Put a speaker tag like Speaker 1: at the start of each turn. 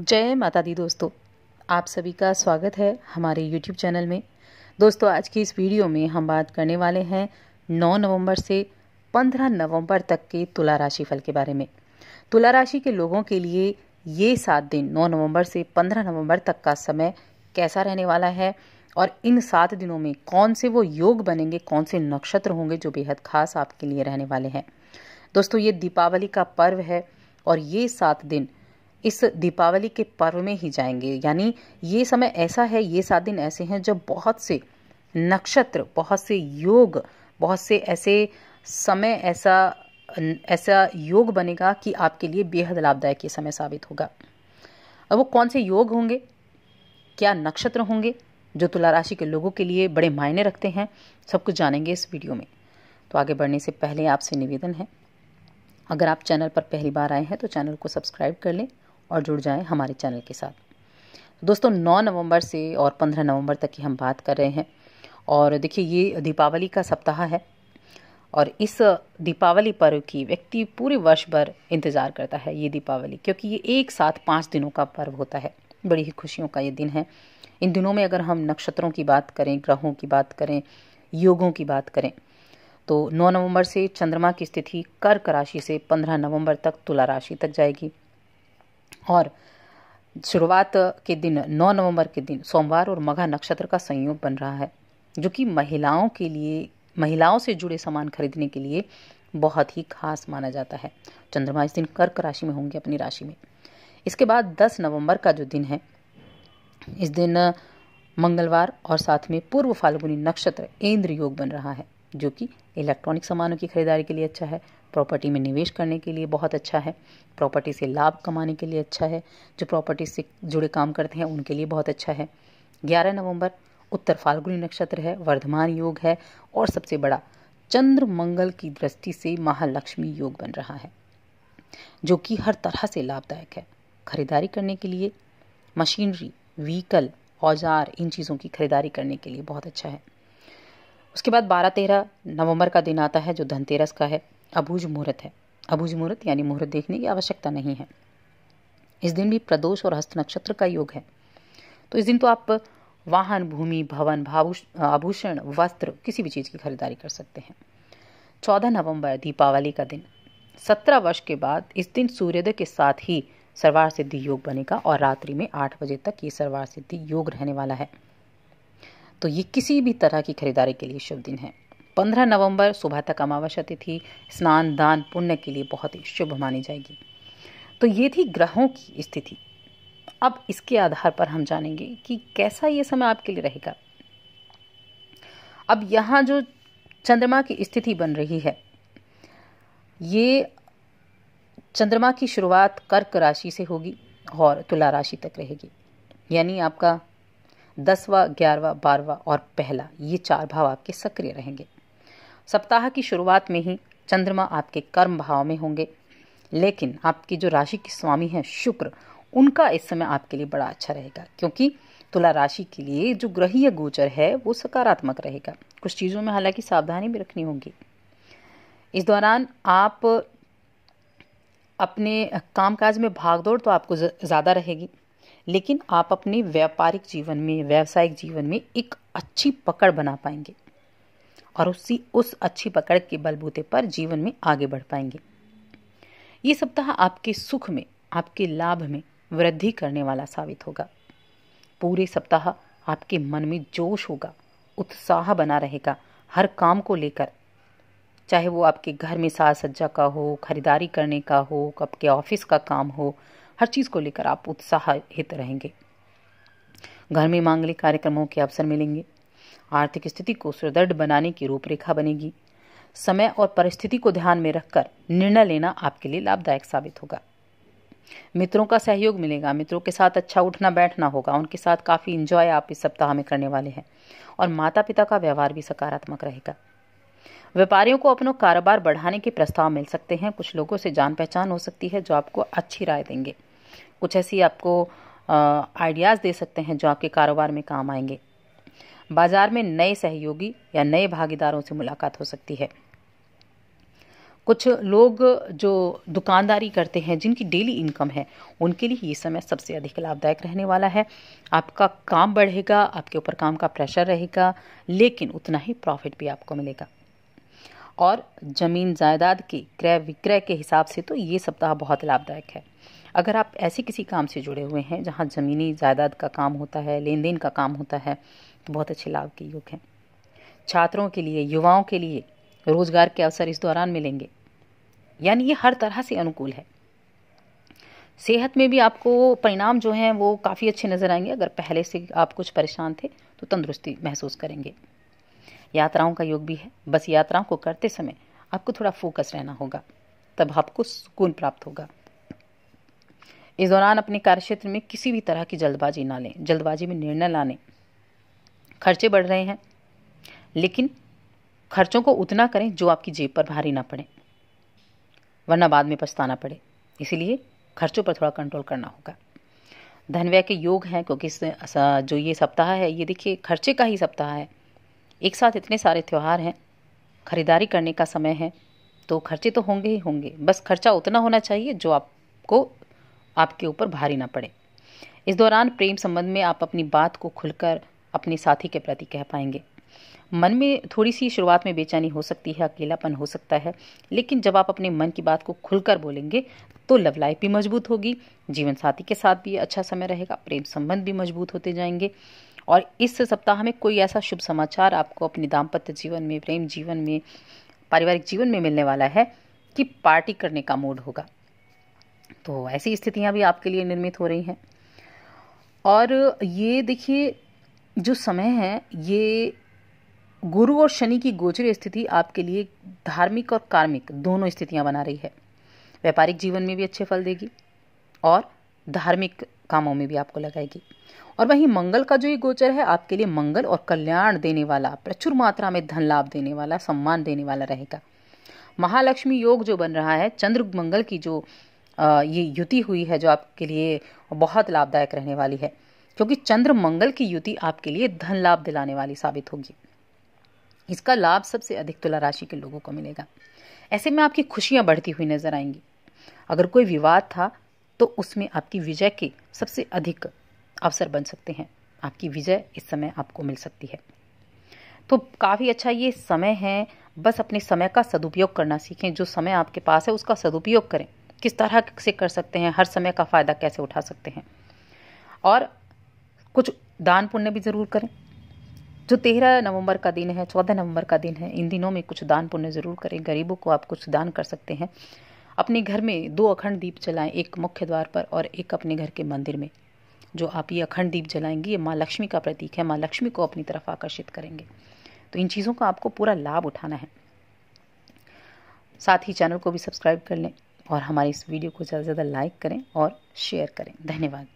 Speaker 1: जय माता दी दोस्तों आप सभी का स्वागत है हमारे YouTube चैनल में दोस्तों आज की इस वीडियो में हम बात करने वाले हैं 9 नवंबर से 15 नवंबर तक के तुला राशि फल के बारे में तुला राशि के लोगों के लिए ये सात दिन 9 नवंबर से 15 नवंबर तक का समय कैसा रहने वाला है और इन सात दिनों में कौन से वो योग बनेंगे कौन से नक्षत्र होंगे जो बेहद खास आपके लिए रहने वाले हैं दोस्तों ये दीपावली का पर्व है और ये सात दिन इस दीपावली के पर्व में ही जाएंगे यानी ये समय ऐसा है ये सात दिन ऐसे हैं जब बहुत से नक्षत्र बहुत से योग बहुत से ऐसे समय ऐसा ऐसा योग बनेगा कि आपके लिए बेहद लाभदायक ये समय साबित होगा अब वो कौन से योग होंगे क्या नक्षत्र होंगे जो तुला राशि के लोगों के लिए बड़े मायने रखते हैं सब कुछ जानेंगे इस वीडियो में तो आगे बढ़ने से पहले आपसे निवेदन है अगर आप चैनल पर पहली बार आए हैं तो चैनल को सब्सक्राइब कर लें और जुड़ जाएं हमारे चैनल के साथ दोस्तों 9 नवंबर से और 15 नवंबर तक की हम बात कर रहे हैं और देखिए ये दीपावली का सप्ताह है और इस दीपावली पर्व की व्यक्ति पूरे वर्ष भर इंतज़ार करता है ये दीपावली क्योंकि ये एक साथ पाँच दिनों का पर्व होता है बड़ी ही खुशियों का ये दिन है इन दिनों में अगर हम नक्षत्रों की बात करें ग्रहों की बात करें योगों की बात करें तो 9 नवंबर से चंद्रमा की स्थिति कर्क राशि से 15 नवंबर तक तुला राशि तक जाएगी और शुरुआत के दिन 9 नवंबर के दिन सोमवार और मघा नक्षत्र का संयोग बन रहा है जो कि महिलाओं के लिए महिलाओं से जुड़े सामान खरीदने के लिए बहुत ही खास माना जाता है चंद्रमा इस दिन कर्क राशि में होंगे अपनी राशि में इसके बाद 10 नवंबर का जो दिन है इस दिन मंगलवार और साथ में पूर्व फाल्गुनी नक्षत्र इंद्र योग बन रहा है जो कि इलेक्ट्रॉनिक सामानों की खरीदारी के लिए अच्छा है प्रॉपर्टी में निवेश करने के लिए बहुत अच्छा है प्रॉपर्टी से लाभ कमाने के लिए अच्छा है जो प्रॉपर्टी से जुड़े काम करते हैं उनके लिए बहुत अच्छा है ग्यारह नवंबर उत्तर फाल्गुनी नक्षत्र है वर्धमान योग है और सबसे बड़ा चंद्र मंगल की दृष्टि से महालक्ष्मी योग बन रहा है जो कि हर तरह से लाभदायक है खरीदारी करने के लिए मशीनरी व्हीकल औजार इन चीज़ों की खरीदारी करने के लिए बहुत अच्छा है उसके बाद 12 तेरह नवंबर का दिन आता है जो धनतेरस का है अभुज मुहूर्त है अभुज मुहूर्त यानी मुहूर्त देखने की आवश्यकता नहीं है इस दिन भी प्रदोष और हस्त नक्षत्र का योग है तो इस दिन तो आप वाहन भूमि भवन आभूषण वस्त्र किसी भी चीज़ की खरीदारी कर सकते हैं चौदह नवंबर दीपावली का दिन सत्रह वर्ष के बाद इस दिन सूर्योदय के साथ ही सर्वार सिद्धि योग बनेगा और रात्रि में आठ बजे तक ये सर्वार सिद्धि योग रहने वाला है तो ये किसी भी तरह की खरीदारी के लिए शुभ दिन है पंद्रह नवंबर सुबह तक अमावस्या तिथि स्नान दान पुण्य के लिए बहुत ही शुभ मानी जाएगी तो ये थी ग्रहों की स्थिति अब इसके आधार पर हम जानेंगे कि कैसा ये समय आपके लिए रहेगा अब यहाँ जो चंद्रमा की स्थिति बन रही है ये चंद्रमा की शुरुआत कर्क राशि से होगी और तुला राशि तक रहेगी यानी आपका दसवा ग्यारहवा बारहवा और पहला ये चार भाव आपके सक्रिय रहेंगे सप्ताह की शुरुआत में ही चंद्रमा आपके कर्म भाव में होंगे लेकिन आपकी जो राशि के स्वामी हैं शुक्र उनका इस समय आपके लिए बड़ा अच्छा रहेगा क्योंकि तुला राशि के लिए जो ग्रहीय गोचर है वो सकारात्मक रहेगा कुछ चीज़ों में हालांकि सावधानी भी रखनी होगी इस दौरान आप अपने कामकाज में भागदौड़ तो आपको ज़्यादा रहेगी लेकिन आप अपने व्यापारिक जीवन में व्यावसायिक जीवन में एक अच्छी पकड़ बना पाएंगे और उसी उस अच्छी पकड़ के बलबूते पर जीवन में आगे बढ़ पाएंगे ये सप्ताह आपके सुख में आपके लाभ में वृद्धि करने वाला साबित होगा पूरे सप्ताह आपके मन में जोश होगा उत्साह बना रहेगा हर काम को लेकर चाहे वो आपके घर में साज सज्जा का हो खरीदारी करने का हो आपके ऑफिस का काम हो हर चीज़ को लेकर आप उत्साहित रहेंगे घर में मांगलिक कार्यक्रमों के अवसर मिलेंगे आर्थिक स्थिति को सुदृढ़ बनाने की रूपरेखा बनेगी समय और परिस्थिति को ध्यान में रखकर निर्णय लेना आपके लिए लाभदायक साबित होगा मित्रों का सहयोग मिलेगा मित्रों के साथ अच्छा उठना बैठना होगा उनके साथ काफ़ी इंजॉय आप इस सप्ताह में करने वाले हैं और माता पिता का व्यवहार भी सकारात्मक रहेगा व्यापारियों को अपना कारोबार बढ़ाने के प्रस्ताव मिल सकते हैं कुछ लोगों से जान पहचान हो सकती है जो आपको अच्छी राय देंगे कुछ ऐसी आपको आइडियाज़ दे सकते हैं जो आपके कारोबार में काम आएंगे बाजार में नए सहयोगी या नए भागीदारों से मुलाकात हो सकती है कुछ लोग जो दुकानदारी करते हैं जिनकी डेली इनकम है उनके लिए ये समय सबसे अधिक लाभदायक रहने वाला है आपका काम बढ़ेगा आपके ऊपर काम का प्रेशर रहेगा लेकिन उतना ही प्रॉफिट भी आपको मिलेगा और ज़मीन जायदाद के क्रय विक्रय के हिसाब से तो ये सप्ताह बहुत लाभदायक है अगर आप ऐसे किसी काम से जुड़े हुए हैं जहाँ ज़मीनी जायदाद का काम होता है लेन देन का काम होता है बहुत अच्छे लाभ के योग हैं छात्रों के लिए युवाओं के लिए रोजगार के अवसर इस दौरान मिलेंगे यानी ये हर तरह से अनुकूल है सेहत में भी आपको परिणाम जो हैं वो काफ़ी अच्छे नज़र आएंगे अगर पहले से आप कुछ परेशान थे तो तंदुरुस्ती महसूस करेंगे यात्राओं का योग भी है बस यात्राओं को करते समय आपको थोड़ा फोकस रहना होगा तब आपको सुकून प्राप्त होगा इस दौरान अपने कार्यक्षेत्र में किसी भी तरह की जल्दबाजी ना लें जल्दबाजी में निर्णय लाने खर्चे बढ़ रहे हैं लेकिन खर्चों को उतना करें जो आपकी जेब पर भारी ना पड़े वरना बाद में पछताना पड़े इसीलिए खर्चों पर थोड़ा कंट्रोल करना होगा व्यय के योग हैं क्योंकि इस जो ये सप्ताह है ये देखिए खर्चे का ही सप्ताह है एक साथ इतने सारे त्यौहार हैं खरीदारी करने का समय है तो खर्चे तो होंगे ही होंगे बस खर्चा उतना होना चाहिए जो आपको आपके ऊपर भारी ना पड़े इस दौरान प्रेम संबंध में आप अपनी बात को खुलकर अपने साथी के प्रति कह पाएंगे मन में थोड़ी सी शुरुआत में बेचैनी हो सकती है अकेलापन हो सकता है लेकिन जब आप अपने मन की बात को खुलकर बोलेंगे तो लव लाइफ भी मजबूत होगी जीवन साथी के साथ भी अच्छा समय रहेगा प्रेम संबंध भी मजबूत होते जाएंगे और इस सप्ताह में कोई ऐसा शुभ समाचार आपको अपने दाम्पत्य जीवन में प्रेम जीवन में पारिवारिक जीवन में मिलने वाला है कि पार्टी करने का मूड होगा तो ऐसी स्थितियां भी आपके लिए निर्मित हो रही हैं और ये देखिए जो समय है ये गुरु और शनि की गोचर स्थिति आपके लिए धार्मिक और कार्मिक दोनों स्थितियां बना रही है व्यापारिक जीवन में भी अच्छे फल देगी और धार्मिक कामों में भी आपको लगाएगी और वहीं मंगल का जो ये गोचर है आपके लिए मंगल और कल्याण देने वाला प्रचुर मात्रा में धन लाभ देने वाला सम्मान देने वाला रहेगा महालक्ष्मी योग जो बन रहा है चंद्र मंगल की जो ये युति हुई है जो आपके लिए बहुत लाभदायक रहने वाली है क्योंकि चंद्र मंगल की युति आपके लिए धन लाभ दिलाने वाली साबित होगी इसका लाभ सबसे अधिक तुला राशि के लोगों को मिलेगा ऐसे में आपकी खुशियां बढ़ती हुई नजर आएंगी अगर कोई विवाद था तो उसमें आपकी विजय के सबसे अधिक अवसर बन सकते हैं आपकी विजय इस समय आपको मिल सकती है तो काफ़ी अच्छा ये समय है बस अपने समय का सदुपयोग करना सीखें जो समय आपके पास है उसका सदुपयोग करें किस तरह से कर सकते हैं हर समय का फ़ायदा कैसे उठा सकते हैं और कुछ दान पुण्य भी ज़रूर करें जो तेरह नवंबर का दिन है चौदह नवंबर का दिन है इन दिनों में कुछ दान पुण्य ज़रूर करें गरीबों को आप कुछ दान कर सकते हैं अपने घर में दो अखंड दीप जलाएं एक मुख्य द्वार पर और एक अपने घर के मंदिर में जो आप ये अखंड दीप जलाएंगे ये माँ लक्ष्मी का प्रतीक है माँ लक्ष्मी को अपनी तरफ आकर्षित करेंगे तो इन चीज़ों का आपको पूरा लाभ उठाना है साथ ही चैनल को भी सब्सक्राइब कर लें और हमारी इस वीडियो को ज़्यादा से ज़्यादा लाइक करें और शेयर करें धन्यवाद